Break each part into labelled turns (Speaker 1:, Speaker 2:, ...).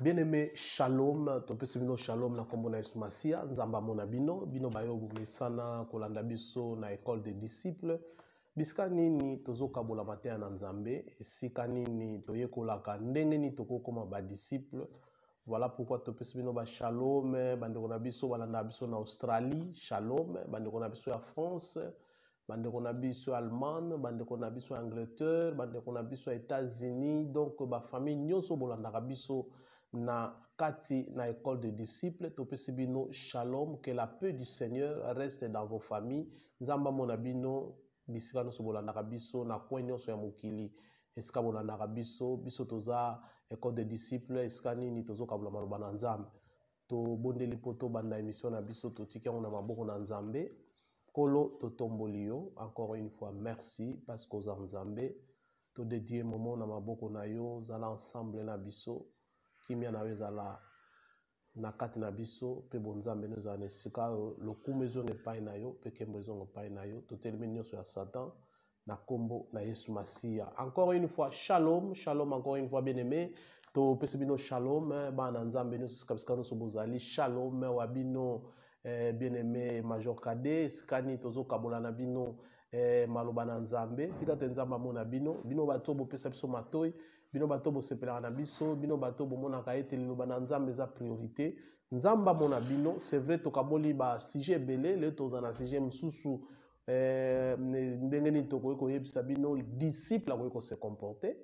Speaker 1: bien-aimé shalom topesi bino shalom na nkombo na yesu masiya nzambe amona bino bino bayo bomesana kolanda biso na ekole de disciple bisika nini tozokabola mateya na nzambe esika nini toyekolaka ndenge nini tokokoma badisiple voilà pourquoi topesi bino bashalom bandeko na biso balandaka biso na australie shalom bandeko na biso ya france bandeko na biso ya allemagne bandeko na biso ya angleterre bandeko na biso ya états-unis donc bafamille nyonso bolandaka biso na kati na école de disciple topesi bino shalom que la paix du seigneur reste dans vos familles nzambe amona bino bisika nyonso bolandaka biso na coin nyonso ya mokili esika bolandaka biso biso toza école de disciple esika nini tozokabola maloba na nzambe tobondeli mpo tobanda émission na biso totiki yango na maboko na nzambe nkolo totomboli yo encore une fois merci parce koza nzambe todedie momo na maboko na yo ozala ensemble na biso kimia na yo ezala na kati na biso mpe bonzambe no ezala na esika oyo lokumu ezonga epai na yo mpe nkembo ezonga epai na yo totelemi nyonso ya satan na nkombo na yesu masiya encore une fois shalom shalom encore une fois bien aimé topesi bino shalom eh, bana na nzambe nyonso esika bisika nyonso bozali shalom wa bino eh, bien aimé major kade esika nini tozokabola na bino eh, maloba na nzambe tika te nzambe amona bino bino bato bopesa biso matoi bino bato bosepelaka na biso bino bato bomonaka ete liloba na nzambe eza priorité nzambe amona bino c'est vrai tokaboli basujet ebele le toza na sujet mosusu eh, ndenge nini tokoki koyebisa bino disiple akoki kose comporte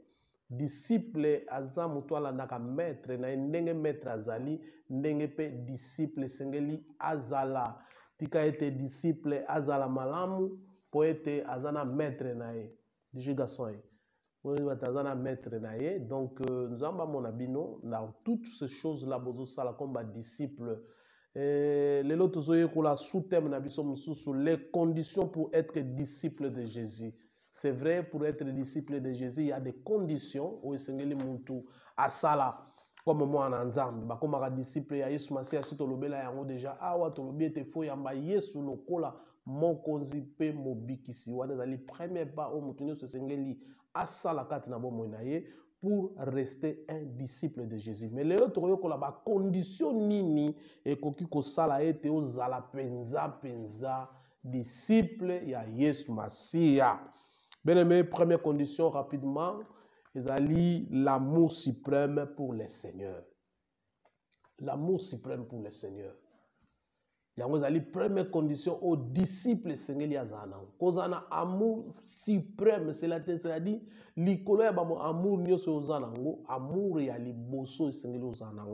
Speaker 1: disiple aza motu alandaka maître na ye ndenge maître azali ndenge mpe disiple esengeli azala tika ete disiple azala malamu mpo ete aza na maître na ye dije gason ye eh. oyo bato na maître mettre ye donc euh, nous nzambe amona bino na toutes ces choses là bozosala comme badisciple lelo tozoyekola sous thème na biso mosusu les conditions pour être disciple de jésus c'est vrai pour être disciple de jésus il y a des conditions oyo esengeli mutu asala ah, comme moi mwana nzambe bakomaka disciple ya yesu masiya si tolobela yango deja awa ah, tolobi ete fo yamba yesu lokola mokonzi mpe mobikisi wana les premiers pas oyo oh, motu ce esengeli pour rester un disciple de jésus mais les autres, la tokoyokola condition nini ekoki été penza disciple ya yesu bien-aimé première condition rapidement ezali l'amour suprême pour le seigneur l'amour suprême pour le seigneur yango ezali première condition aux disciples, esengeli azala nango amour supreme cela te likolo amour nyonso amour ya liboso esengeli ozala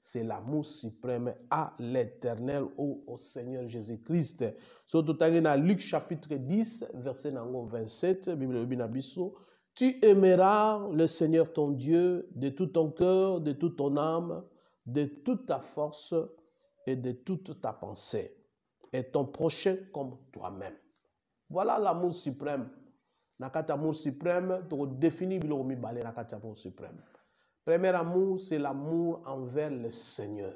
Speaker 1: c'est l'amour supreme à l'éternel o au seigneur jésus christ so totangi na luc chapitre 10 verset nango 27 bible elobi na biso tu aimeras le seigneur ton dieu de tout ton cœur de toute ton âme de toute ta force et de toute ta pensée, et ton prochain comme toi-même. Voilà l'amour suprême. Nakata amour suprême, tu définis Bilomi Balé nakata amour suprême. Premier amour, c'est l'amour envers le Seigneur.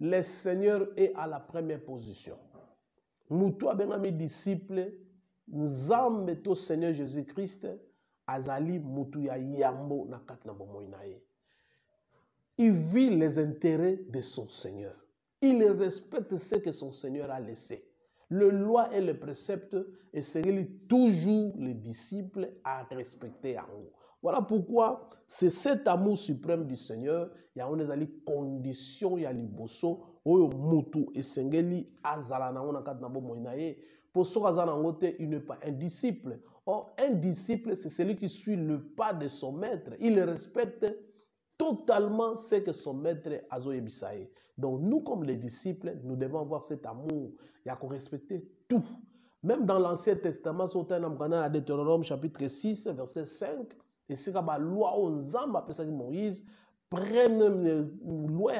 Speaker 1: Le Seigneur est à la première position. Nous, toi, mes disciples, nous sommes au Seigneur Jésus-Christ, azali mutu ya yambo na jésus na il vit les intérêts de son Seigneur il respecte ce que son Seigneur a laissé. Le loi et le précepte et lui toujours le disciple à respecter en haut. Voilà pourquoi c'est cet amour suprême du Seigneur, il y a une condition, il y a oyo mutu esengeli azala na kati na bomoi na ye mpo il n'est pas un disciple or un disciple c'est celui qui suit le pas de son maître il respecte totalement ce que son maître Azoé Bissaï. Donc nous, comme les disciples, nous devons avoir cet amour. Il y a qu'on respecter tout. Même dans l'Ancien Testament, sur Amgana à Deutéronome chapitre 6, verset 5, et c'est la loi on Moïse, prennent loin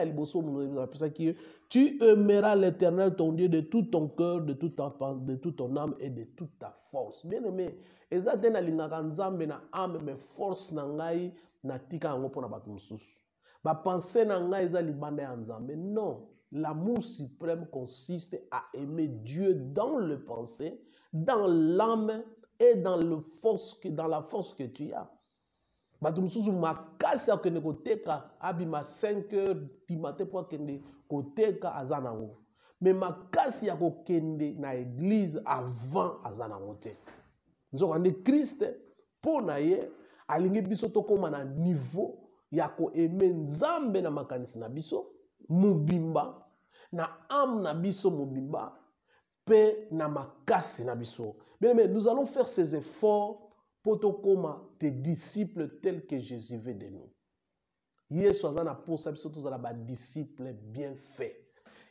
Speaker 1: qui tu aimeras l'éternel ton Dieu de tout ton cœur, de toute ta de toute ton âme et de toute ta force. Bien aimé, eza te nalingaka nzambe na âme me force na ngai natika yango na bato mosusu. bapense na ngai eza libanda ya nzambe non l'amour suprême consiste à aimer dieu dans le pensée dans l'âme et dans, le force que, dans la force que tu as bato mosusu makasi akende koteka abima 5 heures du matin mpo akende koteka aza nango me makasi ya kokende na eglize avant aza nango te nzoko ande kriste mpo na ye alingi biso tokóma na niveau ya koeme nzambe na makanisi na biso mobimba na âme na biso mobimba mpe na makasi na biso bien aimé nous allons faire ces efforts mpo tokóma te disiple tel que jésus ve de nous yesu aza na mposa biso tozala badisiple bien fait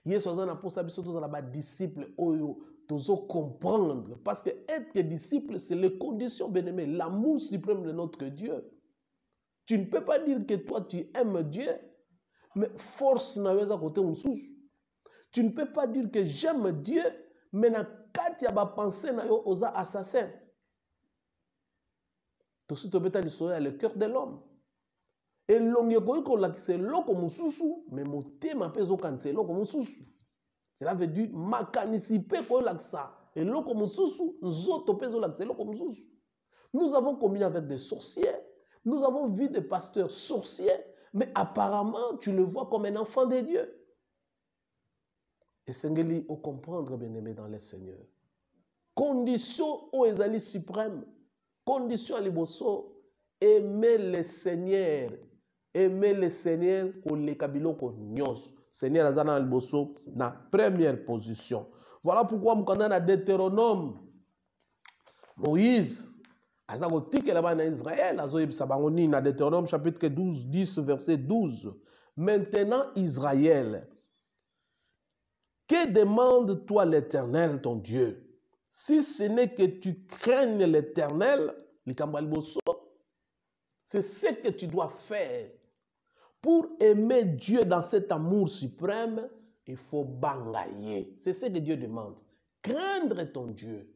Speaker 1: yesu aza na mposa biso tozala badisiple oyo tozocomprendre parce que être disciple c'est les conditions bien aimé l'amour suprême de notre dieu tu ne peux pas dire que toi tu aimes dieu mais force na yo eza kote mosusu tu ne peux pas dire que j'aime dieu mais na kati ya bapense na yo oza assassin Tout tositobeta lisolo est le cœur de l'homme et mais mon kolakisa eloko mosusu me c'est l'eau comme un mosusu cela veut dire makanisi mpe koyolakisa eloko mosusu nzoto l'eau comme un mosusu nous avons commis avec des sorciers, nous avons vu des pasteurs sorciers mais apparemment tu le vois comme un enfant de dieu Et au comprendre, bien-aimé dans le seigneur condition aux ezali suprême condition à liboso aimer le seigneur Aimer le seigneur les biloko nyos. seigneur dans na liboso na première position voilà pourquoi mokanda na deutéronome moïse aza kotikela bana Israël, israele azoyebisa bango a na deutéronome chapitre 12 10 verset 12 maintenant israël que demande toi l'éternel ton dieu si ce n'est que tu craignes l'éternel, c'est ce que tu dois faire. Pour aimer Dieu dans cet amour suprême, il faut bangayer. C'est ce que Dieu demande. Craindre ton Dieu.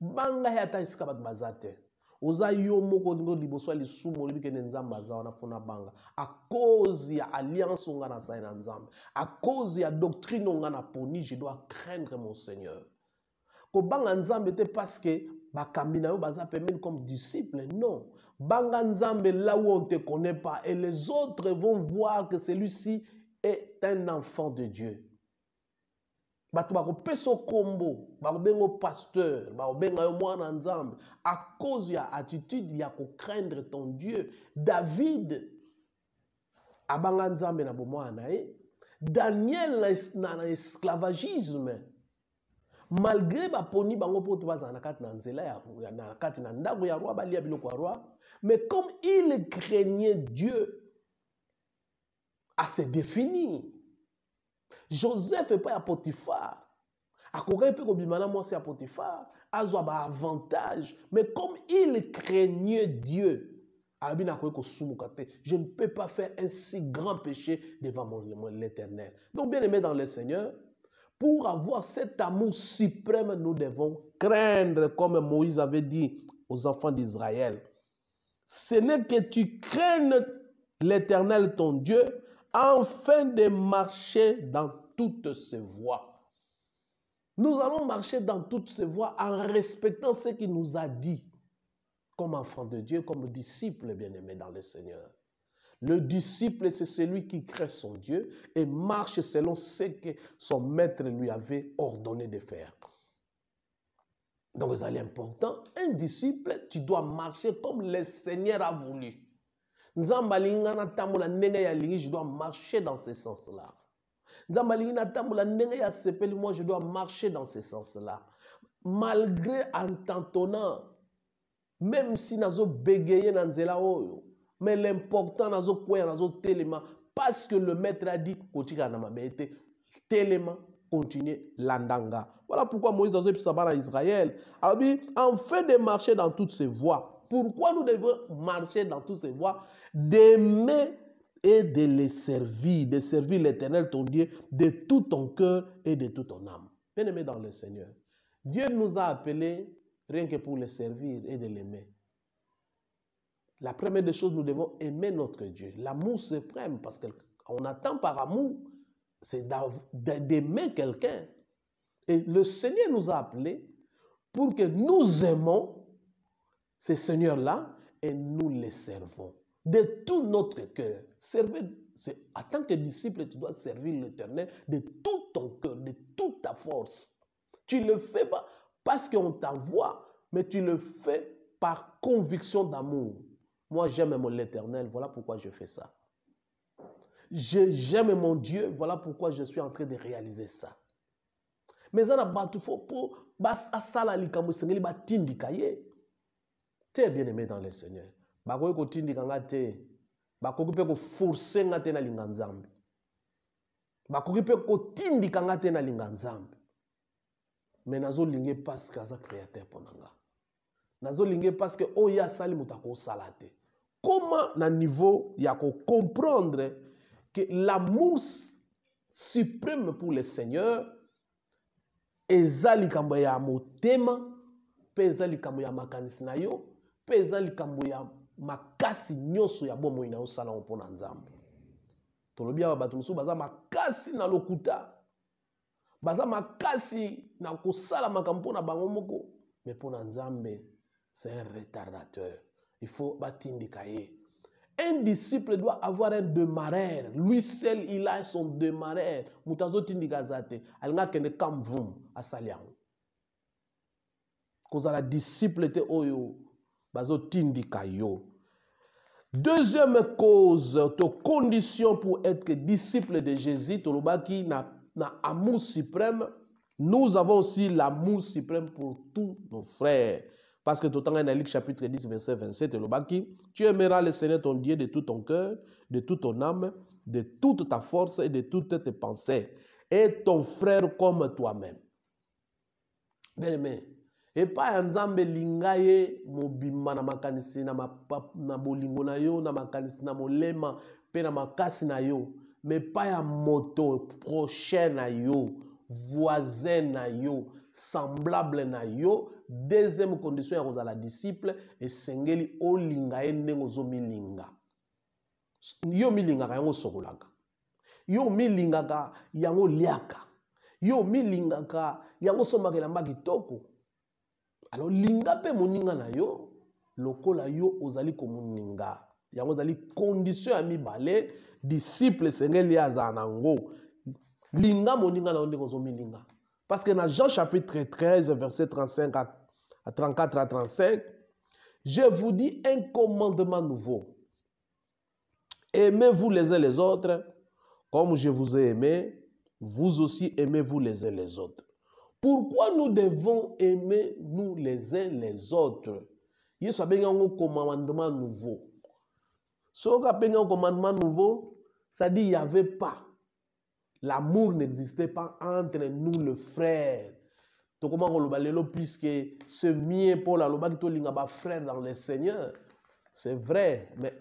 Speaker 1: Bangaye ata iskabat mazate. oza yo moko olingi liboso ya lisumu olobi kende nzambe aza banga akozi ya alliance onga na zai nzambe akozi ya doctrine onga na poni je dois craindre mon seigneur kobanga nzambe te parce que na yo baza comme disciple non banga nzambe là où on te connaît pas et les autres vont voir que celui-ci est un enfant de dieu bato bakopesa combo nkombo bakobenga yo pasteur bakobenga yo mwana nzambe à cause ya attitude ya craindre ton dieu david abanga nzambe na bomwana eh daniel na esclavagisme malgré baponi bango mpo to na na nzela na kat na ndako ya roi biloko mais comme il craignait dieu ah, à se définir joseph pas A a potifar akokaki ah, mpe bimana na mwasi ya potifar azwa ah, bah, avantage. mais comme il craignait dieu je ne peux pas faire un si grand péché devant mon l'éternel donc bien aimé dans le seigneur pour avoir cet amour suprême, nous devons craindre, comme Moïse avait dit aux enfants d'Israël. Ce n'est que tu craignes l'Éternel ton Dieu, afin de marcher dans toutes ses voies. Nous allons marcher dans toutes ces voies en respectant ce qu'il nous a dit, comme enfants de Dieu, comme disciples bien-aimés dans le Seigneur. Le disciple, c'est celui qui crée son Dieu et marche selon ce que son maître lui avait ordonné de faire. Donc, c'est important. Un disciple, tu dois marcher comme le Seigneur a voulu. Je dois marcher dans ce sens-là. Moi, je dois marcher dans ce sens-là. Malgré en tantonnant, même si nazo bégaye dans oyo, mais l'important n'a-zo nazotelema parce que le maître a dit kotikala na mabete te landanga voilà pourquoi moïse a dans israël en fait de marcher dans toutes ces voies pourquoi nous devons marcher dans toutes ces voies d'aimer et de les servir, de servir l'Éternel, ton Dieu, de tout ton cœur et de toute ton âme. Bien-aimé dans le Seigneur, Dieu nous a appelés rien que pour les servir et de l'aimer. La première des choses, nous devons aimer notre Dieu. L'amour suprême, parce qu'on attend par amour, c'est d'aimer quelqu'un. Et le Seigneur nous a appelés pour que nous aimons ces seigneurs là et nous les servons de tout notre cœur. c'est en tant que disciple, tu dois servir l'Éternel de tout ton cœur, de toute ta force. Tu ne le fais pas parce qu'on t'envoie, mais tu le fais par conviction d'amour. Moi, j'aime mon l'éternel, voilà pourquoi je fais ça. J'aime mon Dieu, voilà pourquoi je suis en train de réaliser ça. Mais bah, ça n'a pas tout faux pour asala likambo sengeli batindika ye. T'es bien aimé dans le Seigneur. Bakoki kotindika nga te. Bakoki mpe koforce nga te nalinga Nzambe. Bakoki ko kotindika nga te nalinga Nzambe. Mais nazolinga pas qu'aza créateur pour nga. nazolinga parceke oyo asali moto akosala te koma na niveau ya kocomprendre ke lamour supreme pour le seigneur eza likambo ya motema mpe eza likambo ya makanisi na yo mpe eza likambo ya makasi nyonso ya bomoi na yo osalango mpona nzambe tolobi awa bato mosusu baza makasi na lokuta baza makasi na kosala makambo mpona bango moko me mpona nzambe c'est un retardateur. Il faut batindikaye. Un disciple doit avoir un démarreur. Lui seul, il a son démarreur. Mutazo tindikazate. Alinga kende kamvum asaliang. Koza la disciple te oyo. Bazo tindikayo. Deuxième cause, ta condition pour être disciple de Jésus, tolobaki na, na amour suprême. Nous avons aussi l'amour suprême pour tous nos frères. Parce que tout le temps, dans chapitre 10, verset 27, le Baki, tu aimeras le Seigneur ton Dieu de tout ton cœur, de toute ton âme, de toute ta force et de toutes tes pensées, et ton frère comme toi-même. Bien-aimé, et pas un zambé lingaye, mobimba na makanisi na, ma na bolingo na yo na makanisi na molema pe na makasi na yo mais pas ya moto prochain na yo voisin na yo semblable na yo deuxième condition ya kozala disciple esengeli olinga ye ndenge ozomilinga yo milingaka yango osokolaka yo milingaka yango oliaka yo milingaka yango sombaka elamba kitoko alo linga mpe moninga na yo lokola yo ozali komoninga yango ezali condition ya mibale disciple esengeli azala nango linga moninga na yo ndenge ozomilinga Parce que dans Jean chapitre 13, verset 35 à 34 à 35, je vous dis un commandement nouveau. Aimez-vous les uns les autres, comme je vous ai aimé, vous aussi aimez-vous les uns les autres. Pourquoi nous devons aimer nous les uns les autres Il y a un commandement nouveau. Ce qu'on un commandement nouveau, ça dit il n'y avait pas. L'amour n'existait pas entre nous, le frère. Donc, comment on le lelo puisque ce mie qui linga ba frère dans le seigneur c'est vrai mais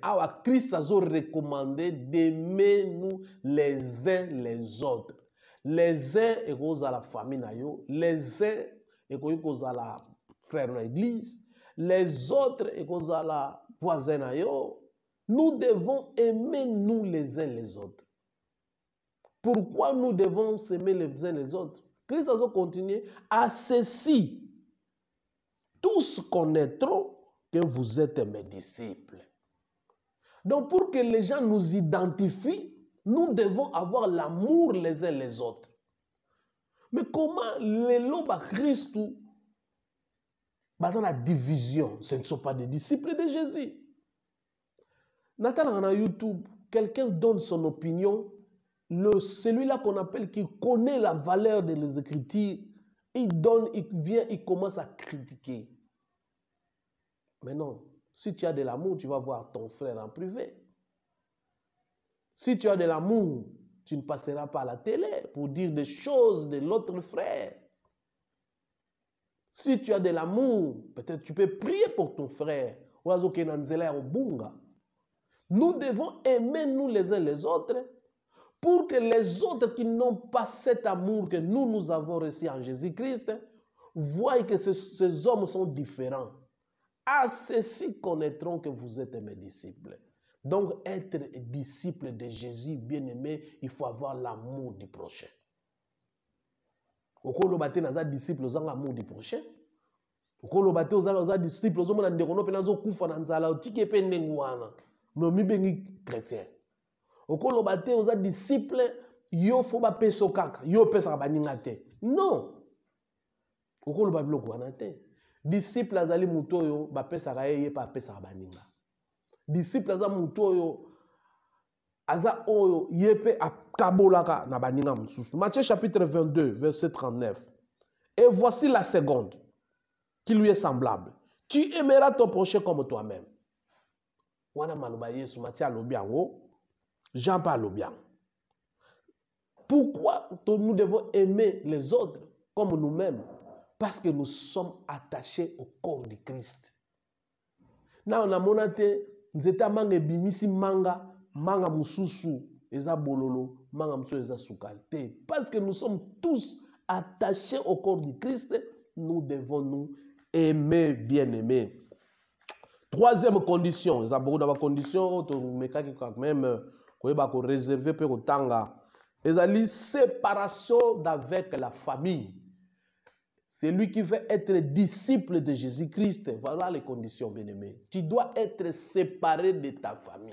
Speaker 1: Christ christ recommandé d'aimer nous les uns les autres les uns ekozala famille nayo. les uns ekoki la frère de l'église. les autres ekozala voisin voisine. voisine, nous devons aimer nous les uns les autres pourquoi nous devons s'aimer les uns les autres Christ a continué à ceci. Tous connaîtront que vous êtes mes disciples. Donc pour que les gens nous identifient, nous devons avoir l'amour les uns les autres. Mais comment les lobes Christ dans la division, ce ne sont pas des disciples de Jésus. Nathan en YouTube, quelqu'un donne son opinion celui-là qu'on appelle, qui connaît la valeur des les Écritures, il donne, il vient, il commence à critiquer. Mais non, si tu as de l'amour, tu vas voir ton frère en privé. Si tu as de l'amour, tu ne passeras pas à la télé pour dire des choses de l'autre frère. Si tu as de l'amour, peut-être tu peux prier pour ton frère. Nous devons aimer nous les uns les autres pour que les autres qui n'ont pas cet amour que nous, nous avons reçu en Jésus-Christ, voient que ces, ces, hommes sont différents. À ceci connaîtront que vous êtes mes disciples. Donc, être disciple de Jésus, bien-aimé, il faut avoir l'amour du prochain. okolobate naza disciple ozanga amour du prochain okoloba te oza disciple ozomona ndeko no mpe nazokufa na nzala otiki mpe ndenge wana me omibengi chrétien lo oza disciple yo fo bapeso kaka yo à baninga te non au biloko wana te disciple azali yo, oyo bapesaka ye ye mpe à baninga disciple aza motu yo. aza oyo ye pe akabolaka na baninga mosusu matthieu chapitre 22 verset 39 et voici la seconde qui lui est semblable tu aimeras ton prochain comme toi-même wana maloba yesu Matthieu alobi Jean parle bien. Pourquoi nous devons aimer les autres comme nous-mêmes Parce que nous sommes attachés au corps du Christ. Nous nous étions manga manga manga manga parce que nous sommes tous attachés au corps du Christ nous devons nous aimer bien aimer troisième condition eza beaucoup conditions. condition, oyo beaucoup quand même euh, koyeba koreserve Tanga. ezali séparation d'avec la famille celui qui veut être disciple de Jésus-Christ voilà les conditions bien-aimé tu dois être séparé de ta famille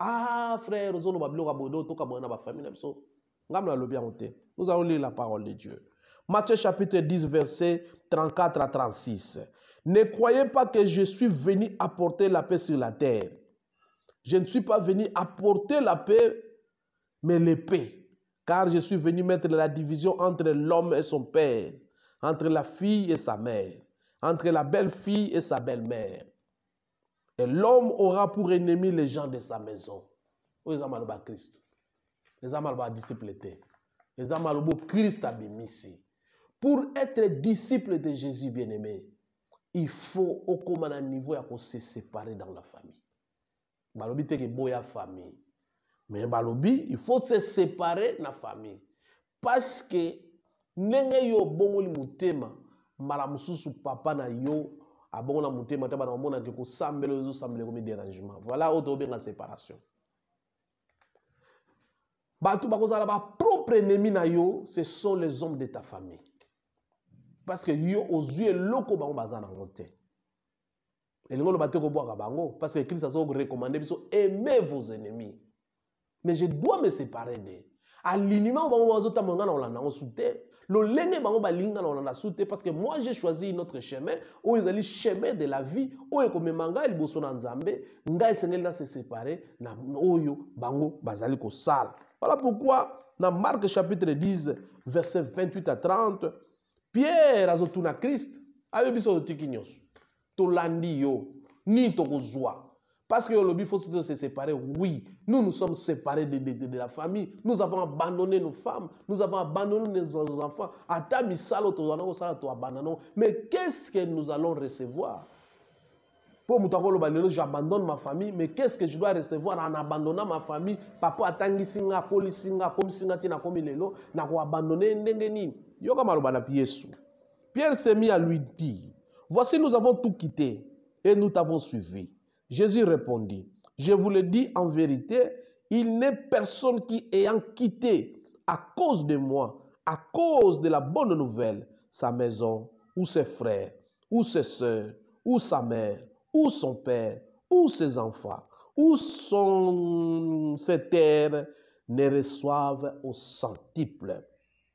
Speaker 1: ah frère nous allons lire la parole de dieu Matthieu chapitre 10, verset 34 à 36. Ne croyez pas que je suis venu apporter la paix sur la terre. Je ne suis pas venu apporter la paix, mais l'épée. Car je suis venu mettre la division entre l'homme et son père, entre la fille et sa mère, entre la belle-fille et sa belle-mère. Et l'homme aura pour ennemi les gens de sa maison. Les maloba Christ, les pour être disciple de jésus bien aimé il faut au à niveau se se séparer dans la famille balobi te ke boya famille me balobi il faut se séparer na famille parce que ndenge yo obongoli motema mbala mosusu papa na yo abongola motema te bana omona te kosambela oyo ezosambela ekomi dérangement voilà oyo tobenga séparation bato bakozala bapropre ennemi na yo ce sont les hommes de ta famille parce que yo ozwi eloko bango baza nango te bango parce que recommandé recommandé biso aimez vos ennemis mais je dois me séparer d'eux. à oyo bango bazotambola ngai na kolanda yango souté. Le lolenge bango souté parce que moi j'ai choisi notre chemin où ils le chemin de la vie où comme ngai ils na nzambe ngai esengeli na se séparer na oyo bango bazali sal. voilà pourquoi dans Marc chapitre 10 verset 28 à 30 pierre a azotuna Christ ayebi biso de nyonso tolandi yo ni tokozwa parce que le faut se séparer. Oui, nous nous sommes séparés de, la famille. Nous avons abandonné nos femmes. Nous avons abandonné nos enfants. Mais qu'est-ce que nous allons recevoir pour j'abandonne ma famille, mais qu'est-ce que je dois recevoir en abandonnant ma famille Papa atangi singa, koli singa, comme singa tina komi lelo, na ko abandonner ndenge nini. Yoka piesu Pierre s'est mis à lui dire Voici, nous avons tout quitté et nous t'avons suivi. Jésus répondit, je vous le dis en vérité, il n'est personne qui ayant quitté à cause de moi, à cause de la bonne nouvelle, sa maison ou ses frères ou ses sœurs ou sa mère ou son père ou ses enfants ou son, ses terres ne reçoivent au centuple.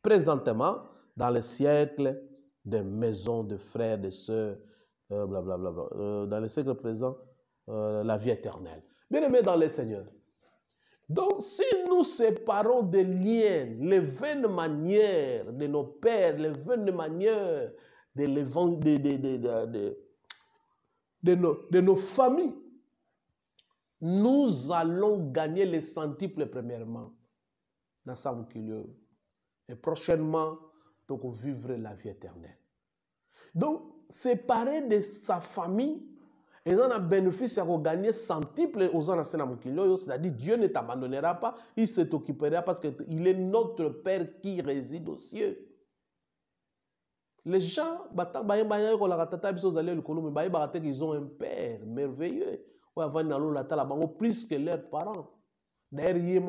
Speaker 1: Présentement, dans le siècle des maisons de frères, de sœurs, euh, bla, bla, bla. Euh, dans le siècle présent, euh, la vie éternelle. Bien aimé dans le Seigneur. Donc, si nous séparons des liens, les vaines manières de nos pères, les vaines manières de, de, de, nos, de nos familles, nous allons gagner les centiples premièrement dans sa Et prochainement, donc vivre la vie éternelle. Donc, séparé de sa famille, ils ont un bénéfice à gagné centuple aux ans c'est-à-dire Dieu ne t'abandonnera pas, il s'occupera t'occupera parce qu'il est notre Père qui réside aux cieux. Les gens, ils ont un Père merveilleux. Plus que leurs parents. D'ailleurs, il y a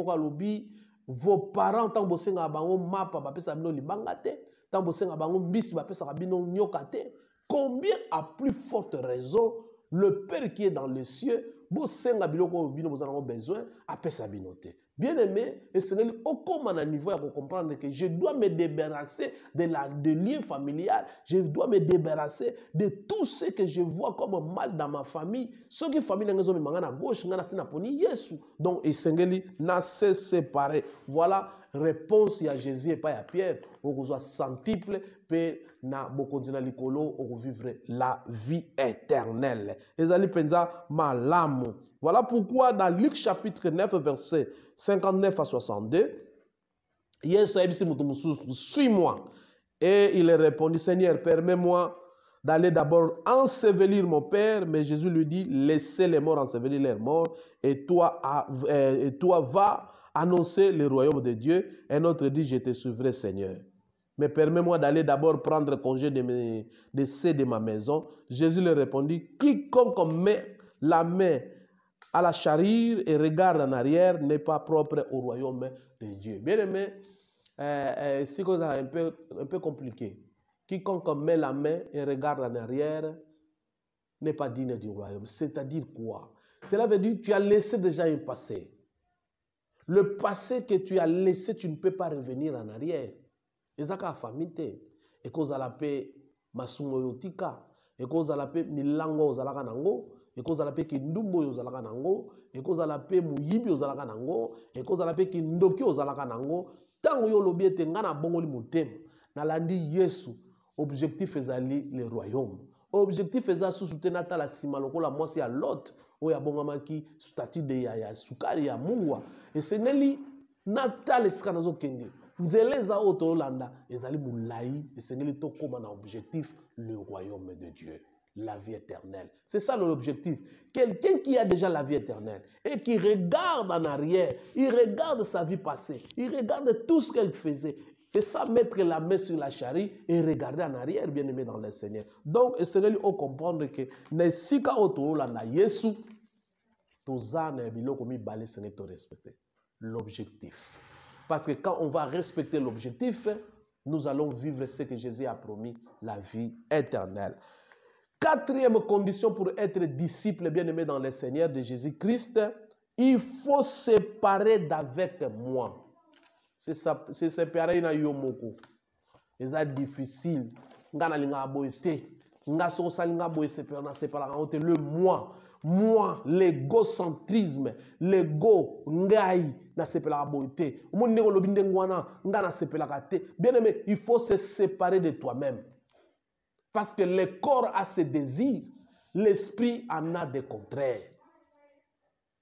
Speaker 1: vos parents ntango bango mapa bapesaka bino libanga te ntango bosengaka bango mbisi bapesaka bino nyoka te combien a plus forte raison le père qui est dans les cieux bosenga biloko bino besoin apesa bino Bien-aimé, esengeli okoma na niveau ya comprendre que je dois me débarrasser de la de lien familial, je dois me débarrasser de tout ce que je vois comme mal dans ma famille. Ce qui famille nga zomi à gauche nga na sina poni Yesu. Donc esengeli na se séparer. Voilà Réponse à jésus et pas à pierre okozwa centuple pe na bokonzi na likolo vivre la vie éternelle ezali penza malamu voilà pourquoi dans luc chapitre 9 verset 59 à 62 yesu suis-moi et il répondit seigneur permets-moi d'aller d'abord ensevelir mon père. Mais Jésus lui dit, laissez les morts ensevelir leurs morts, et toi, euh, et toi va annoncer le royaume de Dieu. Un autre dit, je te suivrai Seigneur. Mais permets-moi d'aller d'abord prendre congé de, mes, de ceux de ma maison. Jésus lui répondit, quiconque met la main à la charrière et regarde en arrière n'est pas propre au royaume de Dieu. Bien aimé, euh, euh c'est un peu, un peu compliqué. Quiconque met la main et regarde en arrière n'est pas digne du royaume. C'est-à-dire quoi Cela veut dire que tu as laissé déjà un passé. le passé que tu as laissé tu ne peux pas revenir en arrière eza kaka famille te ekozala mpe masumu oyo otika ekozala mpe milango oyo ozalaka nango ekozala mpe kindumbu oyo ozalaka nango ekozala mpe moyibi ozalaka nango ekozala mpe kindoki ozalaka nango ntango yo olobi ete ngai nabongoli motema nalandi yesu objectif ezali le royaume objectif eza susu te natala nsima lokola mwasi ya lote oyo abongamaki statue ya, ya sukali ya mungwa esengeli natala esika nazokende nzela au oyo et ezali molai to tokóma na objectif le royaume de dieu la vie éternelle. C'est ça l'objectif. Quelqu'un qui a déjà la vie éternelle et qui regarde en arrière, il regarde sa vie passée, il regarde tout ce qu'elle faisait c'est ça, mettre la main sur la charie et regarder en arrière, bien aimé dans le Seigneur. Donc, cest au comprendre que, nesika na respecter. L'objectif. Parce que quand on va respecter l'objectif, nous allons vivre ce que Jésus a promis, la vie éternelle. Quatrième condition pour être disciple bien-aimé dans le Seigneur de Jésus-Christ, il faut se parer d'avec moi c'est ina yo moko eza difficile ngai nalingaka boye te ngai soki osali ngai boye sepela nasepelaka yango te le moi moi l'égocentrisme l'ego ngai nasepelaka boye te omoni ndenge de ndenge wana ngai la te bien aimé il faut se séparer de toi-même parce que le corps a ses désirs l'esprit en a des contraires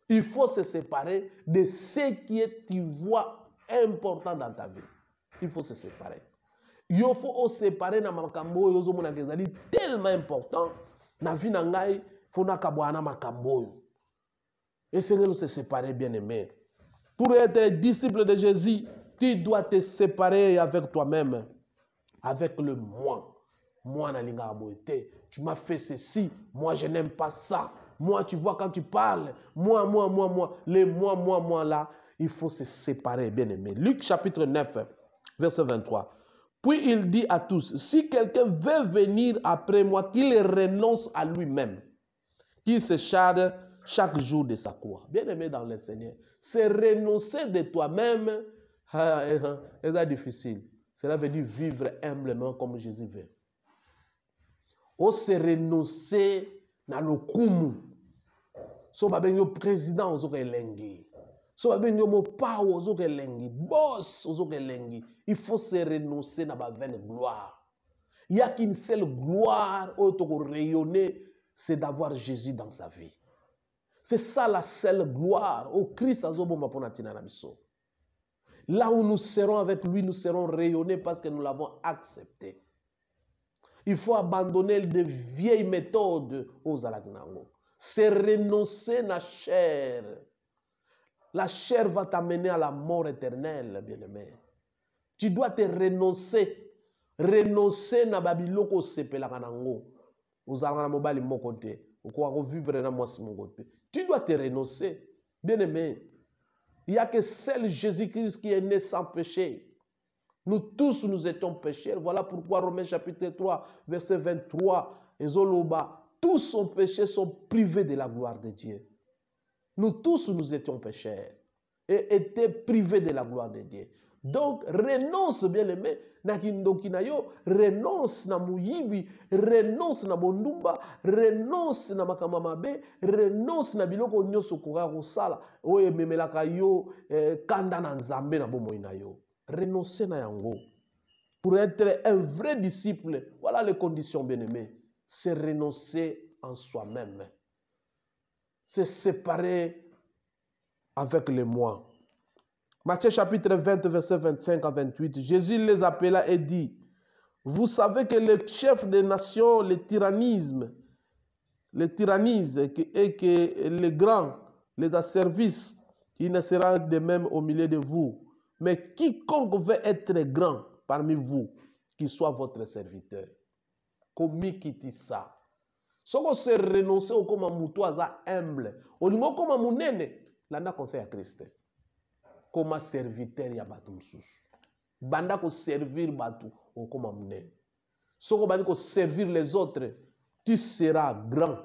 Speaker 1: il faut se séparer de ce qui est tu vois important dans ta vie il faut se séparer Il faut se séparer... makambo tellement important na vie na faut fo na essayez de se séparer bien aimé pour être disciple de jésus tu dois te séparer avec toi-même avec le moi moi tu m'as fait ceci moi je n'aime pas ça moi tu vois quand tu parles moi moi moi moi les moi moi moi là il faut se séparer, bien-aimé. Luc chapitre 9, verset 23. Puis il dit à tous, si quelqu'un veut venir après moi, qu'il renonce à lui-même, qu'il se charge chaque jour de sa croix. Bien-aimé dans le Seigneur, c'est renoncer de toi-même, c'est difficile. Cela veut dire vivre humblement comme Jésus veut. On oh, se renoncer dans le So président so il faut se renoncer na vaine gloire il y a qu'une seule gloire oyo rayonner, c'est d'avoir jésus dans sa vie c'est ça la seule gloire au oh, Christ, là où nous serons avec lui nous serons rayonnés parce que nous l'avons accepté il faut abandonner les vieilles méthodes aux se renoncer la chair la chair va t'amener à la mort éternelle, bien-aimé. Tu dois te renoncer. Renoncer na Tu dois te renoncer, bien-aimé. Il n'y a que seul Jésus-Christ qui est né sans péché. Nous tous, nous étions pécheurs. Voilà pourquoi Romains chapitre 3, verset 23, Ezoloba, tous sont péchés, sont privés de la gloire de Dieu. Nous tous, nous étions pécheurs et étaient privés de la gloire de Dieu. Donc, renonce, bien-aimé, Kindokinayo, renonce na mouyibi, renonce na bondumba, renonce na Makamamabe, renonce na biloko nyoso renonce Sala, le monde, yo eh, kanda na nzambe na le Renonce na yango. Pour être un vrai disciple, voilà les conditions, bien-aimé. C'est renoncer en soi-même se séparer avec les moi. Matthieu chapitre 20, verset 25 à 28, Jésus les appela et dit, vous savez que les chef des nations le tyrannisme, le tyrannise et que les grands les asservissent. Il ne sera de même au milieu de vous. Mais quiconque veut être grand parmi vous, qu'il soit votre serviteur. Comme qui dit ça soki oserenonse okóma motu aza humble olingi okóma monene landa conseil ya kriste kóma serviteur ya bato mosusu banda koservir bato okóma monene soki obandi koservir les autres tu seras grand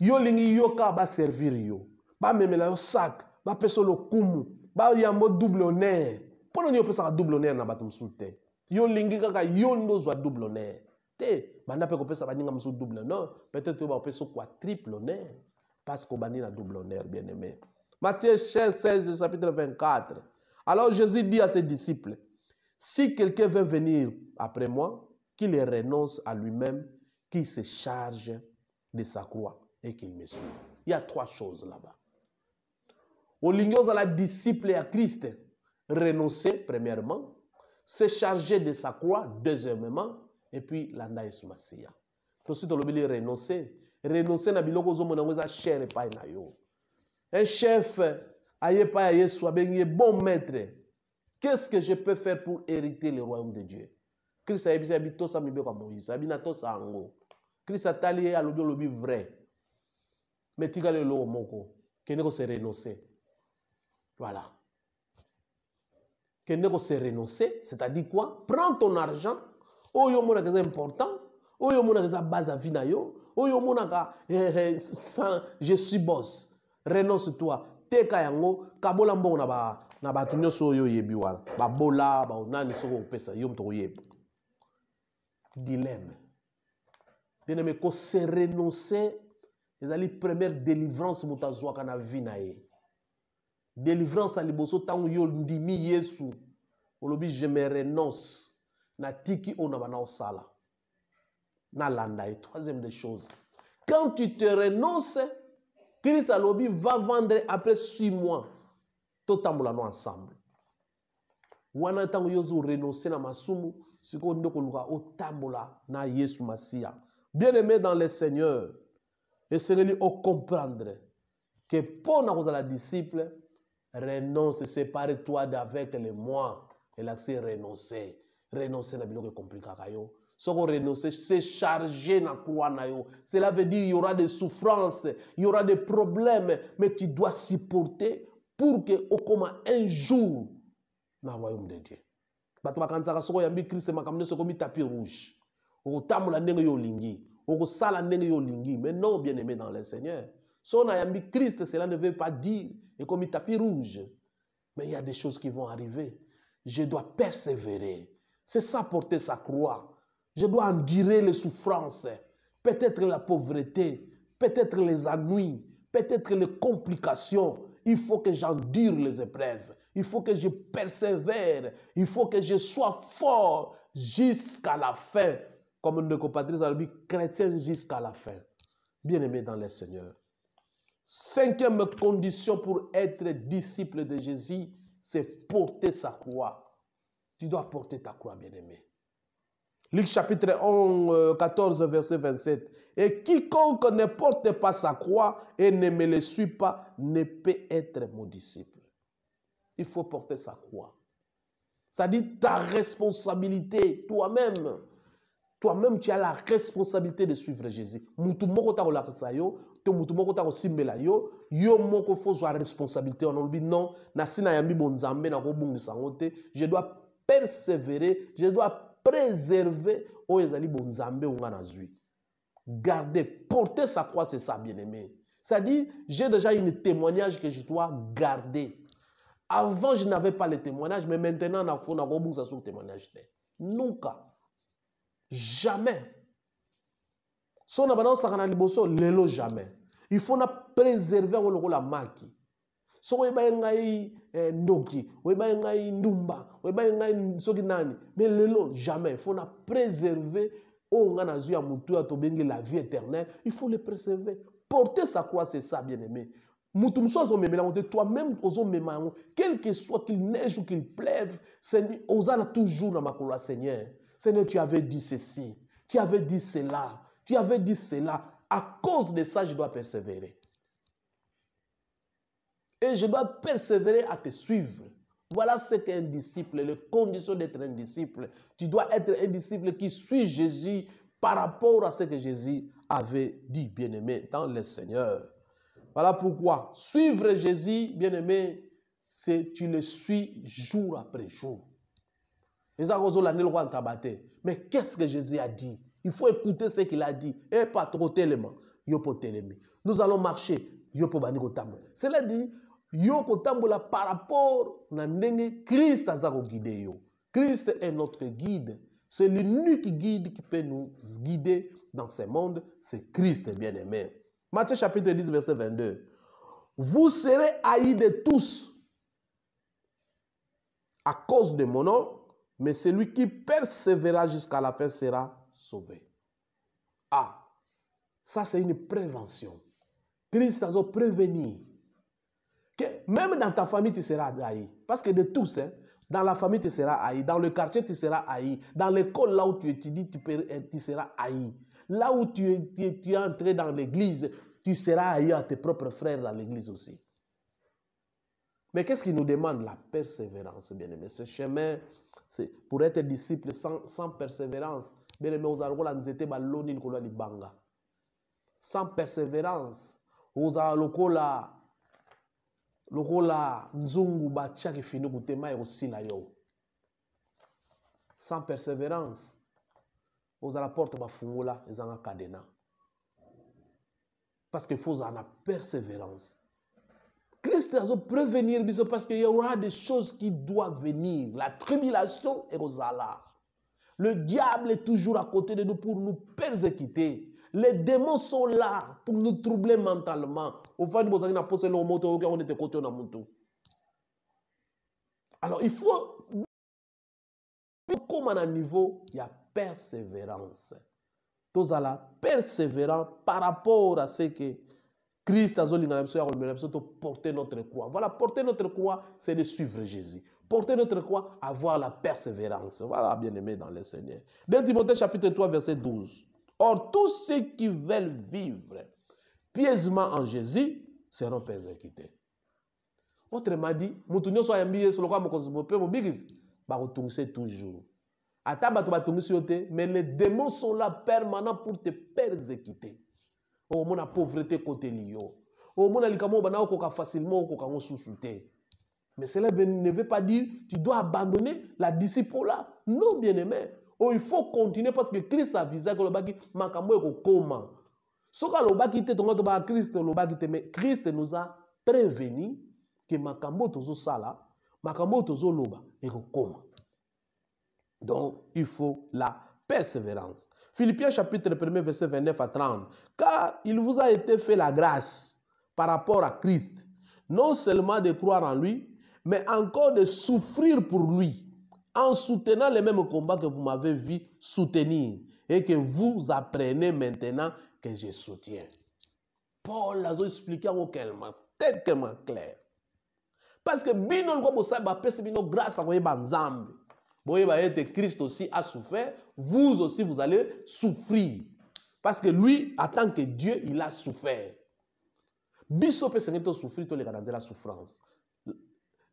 Speaker 1: yo olingi yo kaka baservir yo bamemela yo sak bapesa yo lokumu bayambo double honneur mpo nani opesaka double honneur na bato mosusu te yo olingi kaka yo nde ozwa double honneur te banda ça kopesa baninga double honneur peut-être bah, triple honneur parce kobandi la double honneur bien aimé matthieu 16 chapitre 24 alors jésus dit à ses disciples si quelqu'un veut venir après moi qu'il renonce à lui-même qu'il se charge de sa croix et qu'il me suive il y a trois choses là-bas à la disciple à christ renoncer premièrement se charger de sa croix deuxièmement et puis landa yesu masiya tosi tolobeli renonce renonce na biloko ozomona yango eza chere pa na yo un chef aye pa aye soa abengi ye bon maître qu'est-ce que je peux faire pour hériter le royaume de dieu Christ a ayebisi yabi tosa mibeko ya moïse abi natosa Christ a atali a lobi lobi vrai me le lo moko keneko se renonce voilà kende c'est renoncer c'est-à-dire quoi prends ton argent oyo omonaka eza important oyo omonaka eza base ya vi na yo oyo omonaka eh, eh, je suis bos renonce toi teka yango kabola mbongo na bato nyonso oyo oyebi wana babola baonani soki okopesa yo moto koyeba dileme bien-aimé koserenonce ezali première délivrance moto azwaka na vi na ye délivrance ya liboso ntango yo ndimi yesu olobi je me renonce na tiki osala na landa nalanda troisième des choses quand tu te renonces christ alobi va vendre après six mois totambola no ensemble wana tango yo renoncer na masumu sikoyo nde koluka otambola na yesu masia. bien aimé dans le seigneur et au comprendre que pour na la disciple renonce sépare toi d'avec le moi l'accès renoncer renoncer na biloko compliqué. yo soko renoncer c'est charger na croix na yo cela veut dire il y aura des souffrances il y aura des problèmes mais tu dois supporter pour que moins un jour na royaume de dieu bato bakanisaka soko yambi Christ makamne a mis tapis rouge okotambola ndenge yo On sala ndenge yo lingi. mais non bien aimé dans le seigneur si on a mis Christ, cela ne veut pas dire, et comme tapis rouge. Mais il y a des choses qui vont arriver. Je dois persévérer. C'est ça porter sa croix. Je dois endurer les souffrances, peut-être la pauvreté, peut-être les ennuis, peut-être les complications. Il faut que j'endure les épreuves. Il faut que je persévère. Il faut que je sois fort jusqu'à la fin. Comme nos compatriotes dit, chrétiens jusqu'à la fin. bien aimé dans le Seigneur. Cinquième condition pour être disciple de Jésus, c'est porter sa croix. Tu dois porter ta croix, bien-aimé. Luc chapitre 11, 14, euh, verset 27. Et quiconque ne porte pas sa croix et ne me le suit pas ne peut être mon disciple. Il faut porter sa croix. C'est-à-dire ta responsabilité, toi-même. Toi-même, tu as la responsabilité de suivre Jésus. responsabilité. On non, na sina yambi na je dois persévérer, je dois préserver oh, bonzambe Garder, porter sa croix, c'est ça, bien-aimé. C'est-à-dire, j'ai déjà un témoignage que je dois garder. Avant, je n'avais pas le témoignage, mais maintenant, il faut je un témoignage. Nunca. Jamais. Si on a un pas jamais. Il faut préserver la marque so oyiba ngai eh, ndoki oyiba ngai ndumba oyiba ngai soki nani mais lelo jamais oh, na préserver oyo ngai nazwi ya mutu oyo la vie éternelle il faut le préserver porter sa croix c'est ça bien aimé mutu msozo azomemela la te toi-même ozomema yango quel que soit qu'il neige ou qu'il pleuve, oza na toujours na makolo ya seigneur seigneur tu avais dit ceci tu avais dit cela tu avais dit cela à cause de ça je dois persévérer et je dois persévérer à te suivre. Voilà ce qu'est un disciple, les conditions d'être un disciple. Tu dois être un disciple qui suit Jésus par rapport à ce que Jésus avait dit, bien-aimé, dans le Seigneur. Voilà pourquoi suivre Jésus, bien-aimé, c'est tu le suis jour après jour. Mais qu'est-ce que Jésus a dit Il faut écouter ce qu'il a dit. Et pas trop tellement. Nous allons marcher. Cela dit, yo kotambola par rapport na Christ, Christ aza guide yo Christ est notre guide c'est l'unique guide qui peut nous guider dans ce monde c'est christ bien aimé matthieu chapitre 10 verset 22 vous serez haïs de tous à cause de mon nom mais celui qui persévérera jusqu'à la fin sera sauvé ah ça c'est une prévention christ zo prévenir même dans ta famille, tu seras haï. Parce que de tous, hein, dans la famille, tu seras haï. Dans le quartier, tu seras haï. Dans l'école, là où tu étudies, tu, tu seras haï. Là où tu, tu, es entré dans l'église, tu seras haï à tes propres frères dans l'église aussi. Mais qu'est-ce qui nous demande La persévérance, bien-aimé. Ce chemin, c'est pour être disciple sans, sans persévérance. Bien-aimé, Sans persévérance, lokola nzungu batiaki la te mai ekosila yo sans persévérance la porte bafungola ezanga cadenas. parce qu'il faut en na persévérance christ azo prévenir biso parce qu'il y aura des choses qui doivent venir la tribulation est là. le diable est toujours à côté de nous pour nous persécuter les démons sont là pour nous troubler mentalement. Alors, il faut, comme à un niveau, il y a persévérance. la persévérance par rapport à ce que Christ a dit porter notre croix. Voilà, porter notre croix, c'est de suivre Jésus. Porter notre croix, avoir la persévérance. Voilà, bien-aimé dans le Seigneur. 2 Timothée chapitre 3, verset 12. Or, tous ceux qui veulent vivre pieusement en Jésus seront persécutés. Autrement dit, mutunyo sur yambiye solo mon mkonzumo mon bigis, ba rotungse toujours. Ata ba tuba mais les démons sont là permanents pour te persécuter. Oh mona pauvreté côté Au Oh mona likamo banao koka facilement okoka ngosusu te. Mais cela ne veut pas dire tu dois abandonner la discipline là. Non, bien-aimé. Oh, il faut continuer parce que Christ a que le que makambo le soki qui te Christ le le olobaki te mais Christ nous a prévenu que makambo est sala, makambo loba tozoloba comment. donc il faut la persévérance philippiens chapitre 1 verset 29 à 30 car il vous a été fait la grâce par rapport à christ non seulement de croire en lui mais encore de souffrir pour lui en soutenant les mêmes combats que vous m'avez vu soutenir et que vous apprenez maintenant que je soutiens. Paul l'a expliqué aucunement, tellement clair. Parce que bino ngo bosaba pese bino grâce à Vous Nzambe. vous que Christ aussi a souffert, vous aussi vous allez souffrir. Parce que lui, en tant que Dieu, il a souffert. souffrir le la souffrance.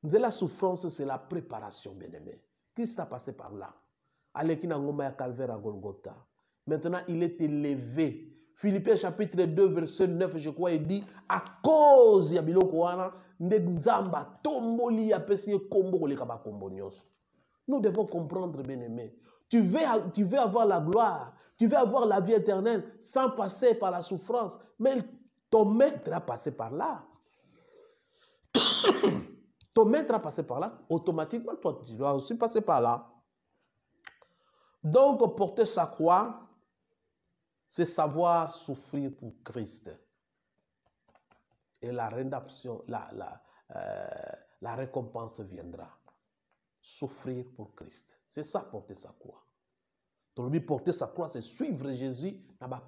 Speaker 1: La souffrance, c'est la préparation bien aimé. Christ a passé par là. Maintenant, il est élevé. Philippiens chapitre 2, verset 9, je crois, il dit À cause Nous devons comprendre, bien-aimés. Tu veux, tu veux avoir la gloire, tu veux avoir la vie éternelle sans passer par la souffrance, mais ton maître a passé par là. Ton maître a passé par là, automatiquement, toi, tu dois aussi passer par là. Donc, porter sa croix, c'est savoir souffrir pour Christ. Et la rédemption, la, la, euh, la récompense viendra. Souffrir pour Christ. C'est ça, porter sa croix. Donc, porter sa croix, c'est suivre Jésus, n'a pas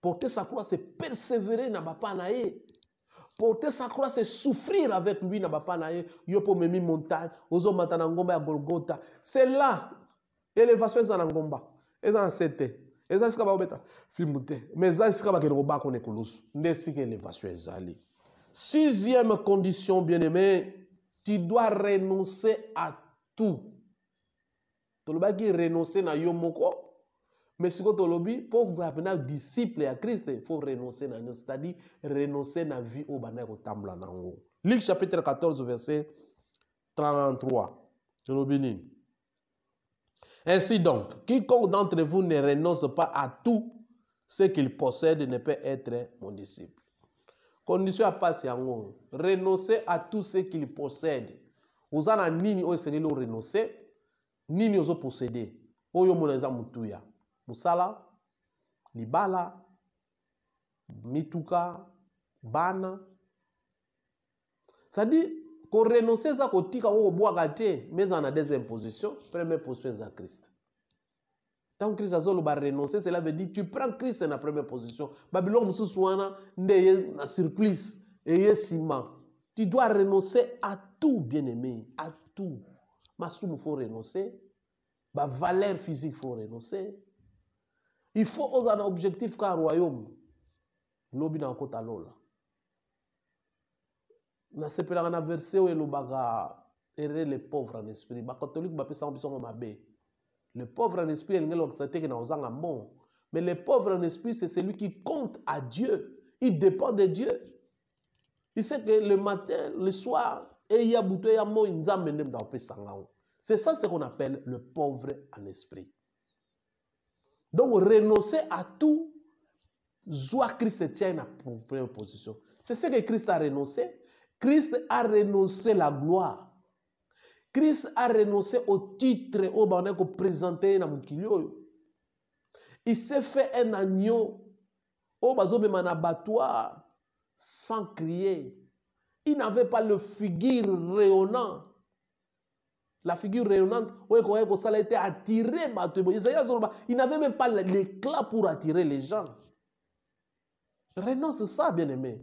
Speaker 1: Porter sa croix, c'est persévérer, n'a pas porter sa croix, c'est souffrir avec lui. montagne, Golgotha. C'est là, élévation ezana a Ezana sete. de esika baobeta filmu mais C'est là sixième condition bien aimé tu dois renoncer à tout renoncer na yo mais vous un un disciple à Christ, il faut renoncer à nous. c'est-à-dire renoncer à la vie au banner au temple. Luc chapitre 14 verset 33 ainsi donc quiconque d'entre vous ne renonce pas à tout ce qu'il possède ne peut être mon disciple condition à passer à haut. renoncer à tout ce qu'il possède oza ni nini oh, renoncer, ni ni nini oh, posséder. oyo oh, omona eza motuya Musala, Nibala, mituka bana Ça dit à ça qu'on eza à bois à te mais on a des impositions première position à Christ. Tant que Christ a renoncer. cela veut dire tu prends Christ la première position Babylone, un surplus, tu dois renoncer à tout bien aimé à tout il faut renoncer valeur physique il faut renoncer il faut oser un objectif qu'un royaume lobi nakokota lola nasepelaka na verser oyo elobaka ere les pauvres en esprit bakatholike bapesango biso ngo mabe le pauvre en esprit elingi elobakisa teke na ozanga mais le pauvre en esprit c'est celui qui compte à dieu il dépend de dieu il sait que le matin le soir eh, il y a butu à moi nzambe dans ndakopesanga ngo c'est ça ce qu'on appelle le pauvre en esprit donc, renoncer à tout, joie Christ tient la première position. C'est ce que Christ a renoncé. Christ a renoncé la gloire. Christ a renoncé au titre au bah, on qu'on présentait dans Il s'est fait un agneau au bazo abattoir sans crier. Il n'avait pas le figure rayonnant la figure rayonnante, ça été attiré Il n'avait même pas l'éclat pour attirer les gens. Renonce ça, bien-aimé.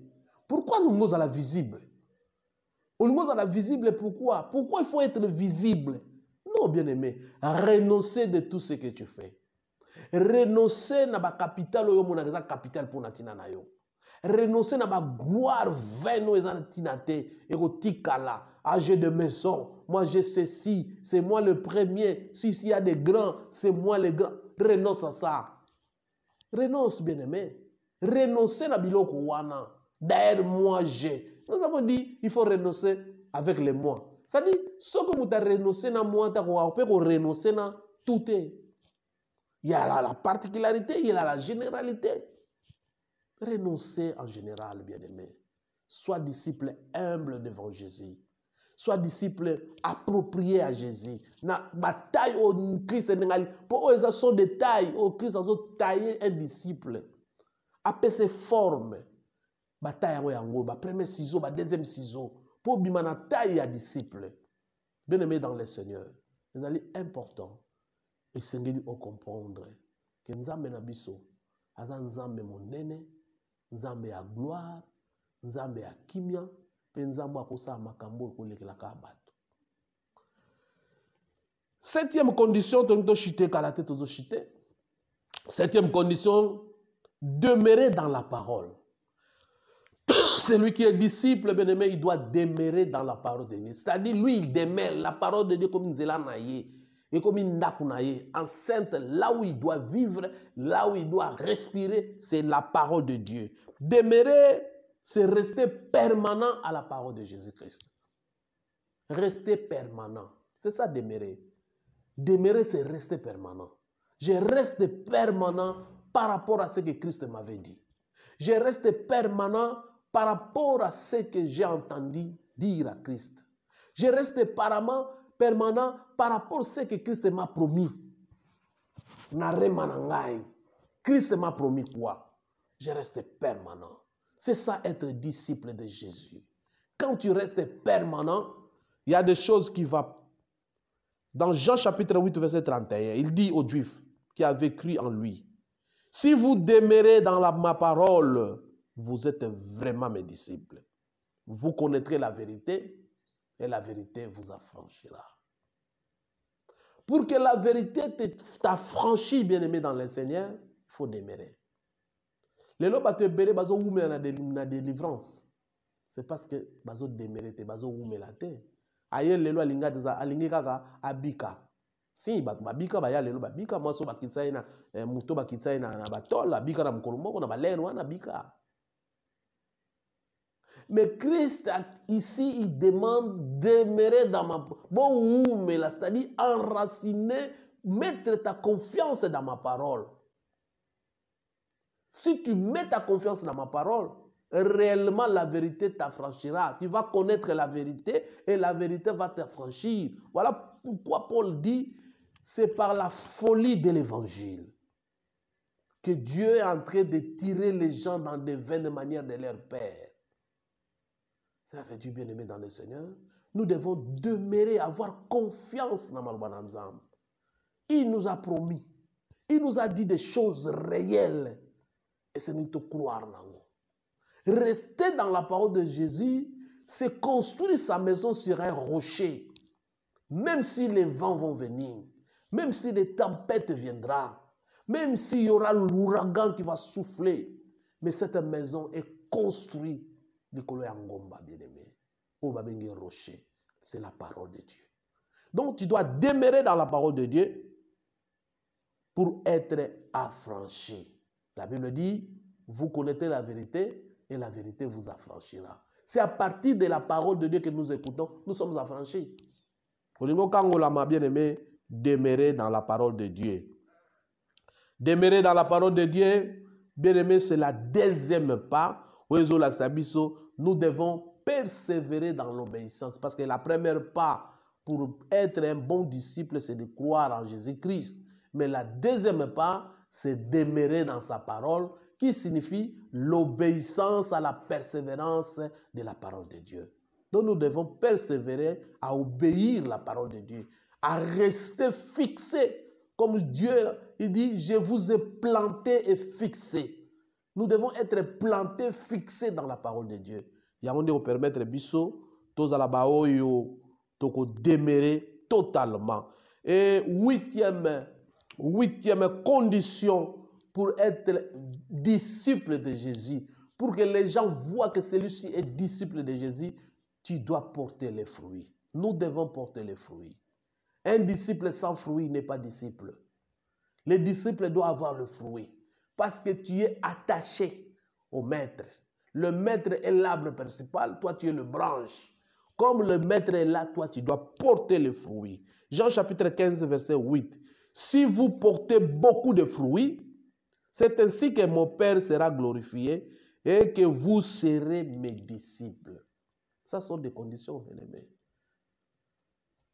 Speaker 1: Pourquoi nous à la visible Nous à la visible, pourquoi Pourquoi il faut être visible Non, bien-aimé. Renoncer de tout ce que tu fais. Renoncer à la capitale, capital pour Natina Nayo renoncer na gloire vaine aux na ntina te ekotikala âgé de maison moi j'ai ceci c'est moi le premier si s'il y a des grands c'est moi le grand renonce à ça renonce bien aimé renoncer na biloko wana d'ailleurs moi j'ai nous avons dit il faut renoncer avec les moi ça dit vous avez renoncé na moi vous avez renoncé dans tout il y a la particularité il y a la généralité Renoncez en général, bien aimé. Sois disciple humble devant Jésus. Sois disciple approprié à Jésus. Na bataille au Christ pour eux, ça sont des tailles. Au Christ, ça sont tailler un disciple. Après ses formes, bataille au yango, ba premier ciseau, ba deuxième ciseau, pour bimana taille à disciple. Bien-aimé dans le Seigneur, C'est important. Et c'est au comprendre que nous biso, azan nzambe monene, nzambe ya gloire nzambe ya kimia mpe nzambe akosala makambo oyo kolekelaka bato septième condition la toshite kala te tozoshite septième condition demeurer dans la parole celui qui est disciple bien-aimé il doit demeurer dans la parole de Dieu c'est-à-dire lui il demeure la parole de Dieu comme nzela na ye et comme il na enceinte là où il doit vivre là où il doit respirer c'est la parole de Dieu demeurer c'est rester permanent à la parole de Jésus-Christ rester permanent c'est ça demeurer demeurer c'est rester permanent je reste permanent par rapport à ce que Christ m'avait dit je reste permanent par rapport à ce que j'ai entendu dire à Christ je reste permanent permanent par rapport à ce que Christ m'a promis. Christ m'a promis quoi Je reste permanent. C'est ça être disciple de Jésus. Quand tu restes permanent, il y a des choses qui vont. Dans Jean chapitre 8, verset 31, il dit aux Juifs qui avaient cru en lui, si vous demeurez dans ma parole, vous êtes vraiment mes disciples. Vous connaîtrez la vérité et la vérité vous affranchira. Pour que la vérité t'affranchisse, bien-aimé dans le Seigneur, il faut demeurer. lelo te ebele bazowumela na délivrance c'est parce que bazodemele te terre. te aye lelo linga atiza alingi kaka abika si bato bika baya ya babika bika oyo bakitisa ina na eh, moto ina na batola bika na mokolo na bika. Mais Christ, ici, il demande demeurer dans ma... Bon, où, mais là, c'est-à-dire enraciner, mettre ta confiance dans ma parole. Si tu mets ta confiance dans ma parole, réellement la vérité t'affranchira. Tu vas connaître la vérité et la vérité va t'affranchir. Voilà pourquoi Paul dit, c'est par la folie de l'évangile que Dieu est en train de tirer les gens dans des vaines manières de leur père. Ça fait du bien-aimé dans le Seigneur. Nous devons demeurer, avoir confiance dans Malbananzam. Il nous a promis. Il nous a dit des choses réelles. Et c'est nous te croire dans nous. Rester dans la parole de Jésus, c'est construire sa maison sur un rocher. Même si les vents vont venir, même si les tempêtes viendront, même s'il y aura l'ouragan qui va souffler, mais cette maison est construite bien rocher c'est la parole de dieu donc tu dois demeurer dans la parole de dieu pour être affranchi la bible dit vous connaissez la vérité et la vérité vous affranchira c'est à partir de la parole de dieu que nous écoutons nous sommes affranchis olingo bien-aimé demeurer dans la parole de dieu demeurer dans la parole de dieu bien-aimé c'est la deuxième pas. laksabiso nous devons persévérer dans l'obéissance. Parce que la première part pour être un bon disciple, c'est de croire en Jésus-Christ. Mais la deuxième part, c'est demeurer dans sa parole, qui signifie l'obéissance à la persévérance de la parole de Dieu. Donc nous devons persévérer à obéir la parole de Dieu, à rester fixé. Comme Dieu, il dit, je vous ai planté et fixé. Nous devons être plantés, fixés dans la parole de Dieu. permettre là la toko totalement. Et huitième, huitième condition pour être disciple de Jésus, pour que les gens voient que celui-ci est disciple de Jésus, tu dois porter les fruits. Nous devons porter les fruits. Un disciple sans fruits n'est pas disciple. Les disciples doivent avoir le fruit parce que tu es attaché au maître. Le maître est l'arbre principal, toi tu es le branche. Comme le maître est là, toi tu dois porter les fruits. Jean chapitre 15, verset 8. Si vous portez beaucoup de fruits, c'est ainsi que mon Père sera glorifié et que vous serez mes disciples. Ça sont des conditions, bien amis.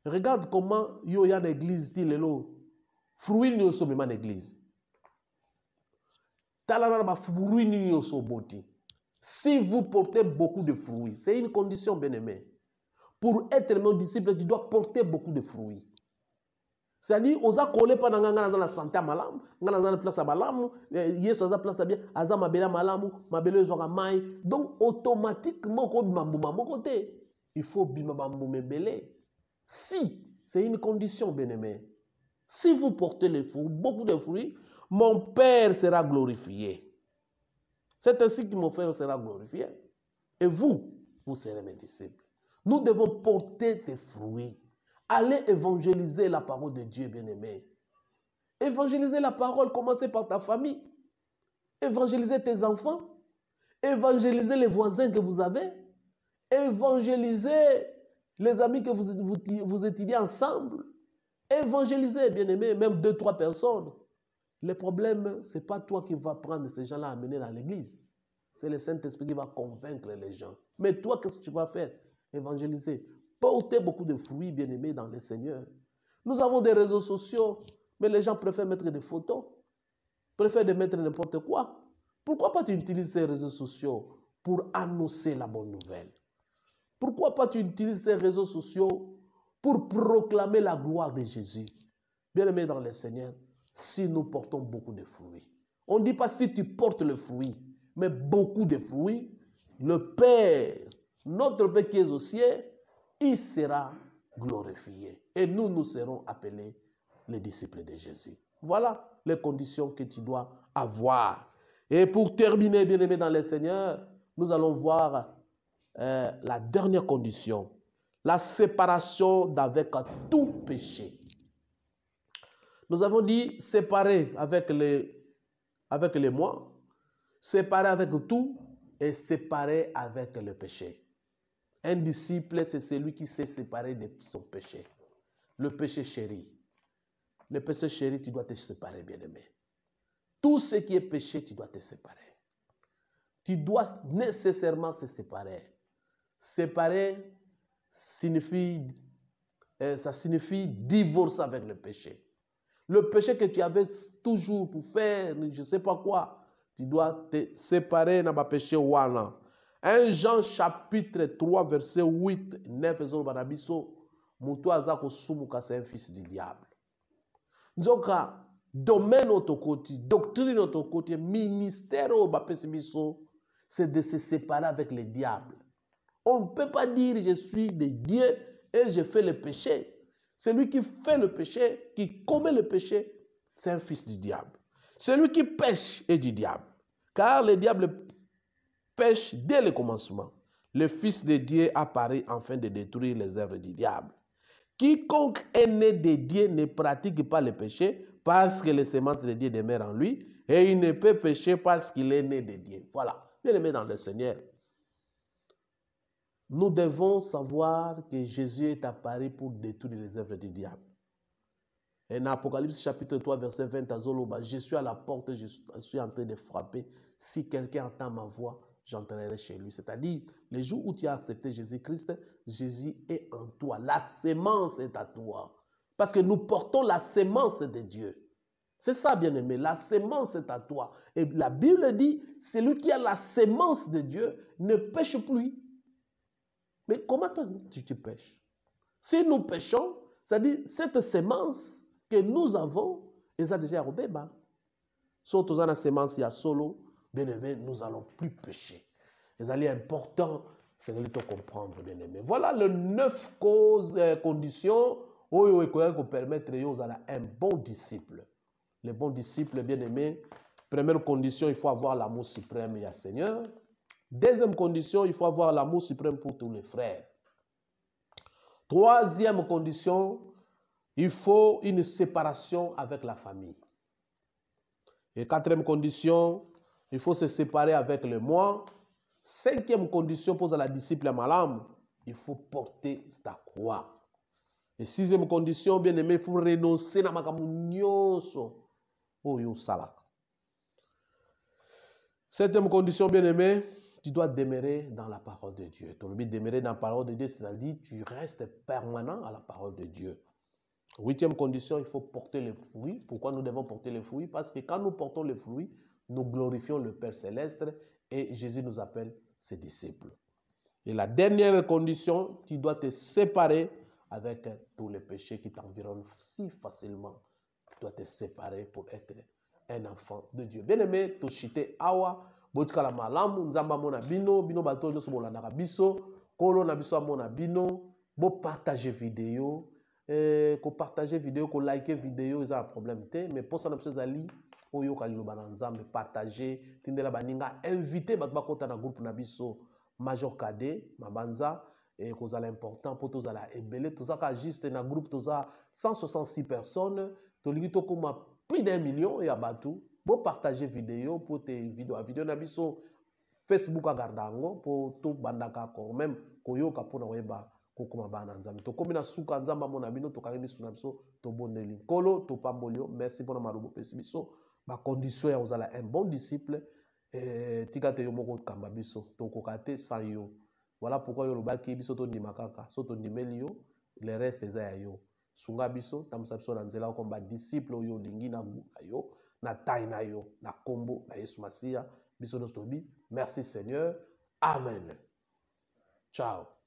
Speaker 1: Regarde comment il y a l'église, dit Fruits, nous sommes l'église. Si vous portez beaucoup de fruits, c'est une condition, bien-aimé. Pour être mon disciple, tu dois porter beaucoup de fruits. C'est-à-dire, osa coller pas dans la santé à malam, dans la place à malam, eh, sur la place à bien, belle malam, ma mabela genre mai. Donc, automatiquement, quand bimambouma, mon côté, il faut bimambouma belé. Si, c'est une condition, bien-aimé. Si vous portez les fruits, beaucoup de fruits, mon Père sera glorifié. C'est ainsi que mon frère sera glorifié. Et vous, vous serez mes disciples. Nous devons porter tes fruits. Allez évangéliser la parole de Dieu, bien-aimé. Évangéliser la parole, commencez par ta famille. Évangéliser tes enfants. Évangéliser les voisins que vous avez. Évangéliser les amis que vous, vous, vous étudiez ensemble. Évangélisez, bien-aimé, même deux, trois personnes. Le problème, ce n'est pas toi qui vas prendre ces gens-là à amener dans l'église. C'est le Saint-Esprit qui va convaincre les gens. Mais toi, qu'est-ce que tu vas faire Évangéliser. Porter beaucoup de fruits, bien-aimés, dans le Seigneur. Nous avons des réseaux sociaux, mais les gens préfèrent mettre des photos, préfèrent de mettre n'importe quoi. Pourquoi pas tu utilises ces réseaux sociaux pour annoncer la bonne nouvelle Pourquoi pas tu utilises ces réseaux sociaux pour proclamer la gloire de Jésus Bien-aimés dans le Seigneur, si nous portons beaucoup de fruits. On ne dit pas si tu portes le fruit, mais beaucoup de fruits, le Père, notre Père qui est au ciel il sera glorifié. Et nous, nous serons appelés les disciples de Jésus. Voilà les conditions que tu dois avoir. Et pour terminer, bien-aimé dans le Seigneur, nous allons voir euh, la dernière condition, la séparation d'avec tout péché. Nous avons dit séparer avec les, avec les moi, séparer avec tout et séparer avec le péché. Un disciple, c'est celui qui s'est séparé de son péché. Le péché chéri. Le péché chéri, tu dois te séparer, bien-aimé. Tout ce qui est péché, tu dois te séparer. Tu dois nécessairement se séparer. Séparer signifie, euh, ça signifie divorce avec le péché. Le péché que tu avais toujours pour faire, je ne sais pas quoi, tu dois te séparer dans le péché 1 Jean chapitre 3 verset 8 9 et 10. moto aza kosumuka c'est un fils du diable Donc, domaine doctrine notre côté ministère c'est de se séparer avec le diable on ne peut pas dire je suis des dieu et je fais le péché celui qui fait le péché, qui commet le péché, c'est un fils du diable. Celui qui pêche est du diable. Car le diable pêche dès le commencement. Le Fils de Dieu apparaît afin de détruire les œuvres du diable. Quiconque est né de Dieu ne pratique pas le péché parce que les semences de Dieu demeurent en lui et il ne peut pécher parce qu'il est né de Dieu. Voilà, bien aimé dans le Seigneur. Nous devons savoir que Jésus est apparu pour détruire les œuvres du diable. dans Apocalypse chapitre 3, verset 20 à Zoloba, je suis à la porte, je suis en train de frapper. Si quelqu'un entend ma voix, j'entrerai chez lui. C'est-à-dire, les jours où tu as accepté Jésus-Christ, Jésus est en toi. La sémence est à toi. Parce que nous portons la sémence de Dieu. C'est ça, bien-aimé. La sémence est à toi. Et la Bible dit, celui qui a la sémence de Dieu ne pêche plus comment tu, pêches Si nous pêchons, c'est-à-dire cette semence que nous avons, elle a déjà arrobé. Sauf que la semence, il y a solo, bien-aimé, nous allons plus pêcher Les alliés important c'est de te comprendre, bien-aimé. Voilà les neuf causes, et euh, conditions, où qui permettre aux un bon disciple. les bons disciples bien-aimé, première condition, il faut avoir l'amour suprême, et y Seigneur. Deuxième condition, il faut avoir l'amour suprême pour tous les frères. Troisième condition, il faut une séparation avec la famille. Et quatrième condition, il faut se séparer avec le moi. Cinquième condition pose à la disciple à Malam, il faut porter sa croix. Et sixième condition, bien aimé, il faut renoncer à oh, salak. Septième condition, bien aimé, tu dois demeurer dans la parole de Dieu. Ton but demeurer dans la parole de Dieu, c'est-à-dire tu restes permanent à la parole de Dieu. Huitième condition, il faut porter les fruits. Pourquoi nous devons porter les fruits Parce que quand nous portons les fruits, nous glorifions le Père céleste et Jésus nous appelle ses disciples. Et la dernière condition, tu dois te séparer avec tous les péchés qui t'environnent si facilement. Tu dois te séparer pour être un enfant de Dieu. Bien aimé, Toshite Awa, botikala malamu nzambe amona bino bino bato oyo nyonso bolandaka biso nkolo na biso amona bino bopartage video e, eh, kopartage video kolike video eza ya problème te mais mposa na biso ezali oyoka liloba na nzambe partage tindela baninga invite bato bakɔta na groupe na biso major kade mabanza e, kozala important mpo tozala ebele tozaka juste na groupe toza 166 personnes tolingi tokóma plus d'un million ya bato bopartage video mpo te video avideo na biso facebook agarda yango mpo tobandaka encore meme koyoka mpona koyeba kokoma bana na nzambe tokómi na suka nzambe amona bino tokangi misu na biso tobondeli nkolo topamboli yo merci mpona maloba opesi biso bacondition ya kozala un bon disciple eh, tika te yo moko okamba biso tokoka te sans yo wala pourkui yo olobaki biso tondima kaka so tondimeli yo le reste eza ya yo sunga biso tambusa biso na nzela okomba disciple oyo olingi na nguka yo na Tainayo, na yo na kombo na yesu masia, biso merci seigneur amen ciao